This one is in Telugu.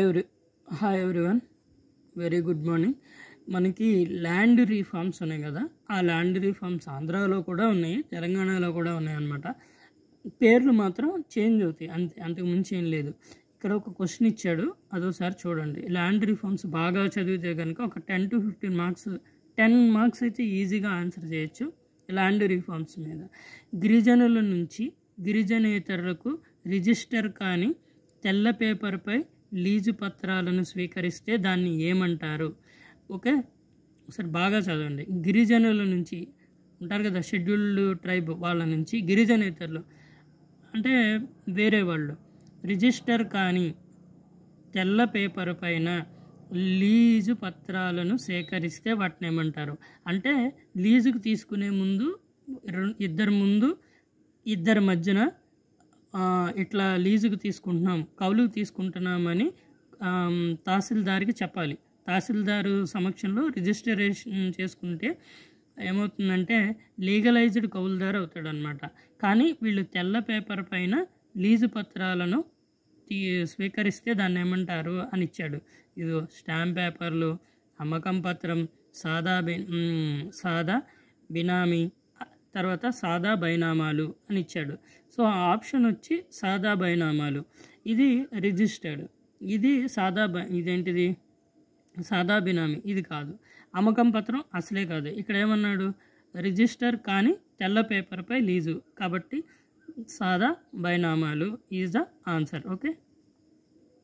ఎవరి hi everyone very good morning మనకి ల్యాండ్ రీఫార్మ్స్ ఉన్నాయి కదా ఆ ల్యాండ్ రీఫార్మ్స్ ఆంధ్రాలో కూడా ఉన్నాయి తెలంగాణలో కూడా ఉన్నాయి అనమాట పేర్లు మాత్రం చేంజ్ అవుతాయి అంతే అంతకు మించి ఏం లేదు ఇక్కడ ఒక క్వశ్చన్ ఇచ్చాడు అదోసారి చూడండి ల్యాండ్ రీఫార్మ్స్ బాగా చదివితే కనుక ఒక ten to fifteen marks ten marks అయితే ఈజీగా ఆన్సర్ చేయొచ్చు ల్యాండ్ రీఫార్మ్స్ మీద గిరిజనుల నుంచి గిరిజనేతరులకు రిజిస్టర్ కానీ తెల్ల పేపర్పై లీజు పత్రాలను స్వీకరిస్తే దాన్ని ఏమంటారు ఓకే ఒకసారి బాగా చదవండి గిరిజనుల నుంచి ఉంటారు కదా షెడ్యూల్డ్ ట్రైబ్ వాళ్ళ నుంచి గిరిజనేతరులు అంటే వేరే వాళ్ళు రిజిస్టర్ కానీ తెల్ల పేపర్ పైన లీజు పత్రాలను సేకరిస్తే వాటిని ఏమంటారు అంటే లీజుకు తీసుకునే ముందు ఇద్దరు ముందు ఇద్దరి మధ్యన ఇట్లా లీజుకు తీసుకుంటున్నాం కౌలుకు తీసుకుంటున్నామని తహసీల్దార్కి చెప్పాలి తహసీల్దారు సమక్షంలో రిజిస్టరేషన్ చేసుకుంటే ఏమవుతుందంటే లీగలైజ్డ్ కౌలుదారు అవుతాడనమాట కానీ వీళ్ళు తెల్ల పేపర్ పైన లీజు పత్రాలను స్వీకరిస్తే దాన్ని ఏమంటారు అని ఇచ్చాడు ఇది స్టాంప్ పేపర్లు అమ్మకం పత్రం సాదా బి సాదా బినామీ తర్వాత సాదా బైనామాలు అని ఇచ్చాడు సో ఆ ఆప్షన్ వచ్చి సాదా బైనామాలు ఇది రిజిస్టర్డ్ ఇది సాదా బై ఇదేంటిది సాదా బినామీ ఇది కాదు అమ్మకం పత్రం అసలే కాదు ఇక్కడ ఏమన్నాడు రిజిస్టర్ కానీ తెల్ల పేపర్పై లీజు కాబట్టి సాదా బైనామాలు ఈజ్ ద ఆన్సర్ ఓకే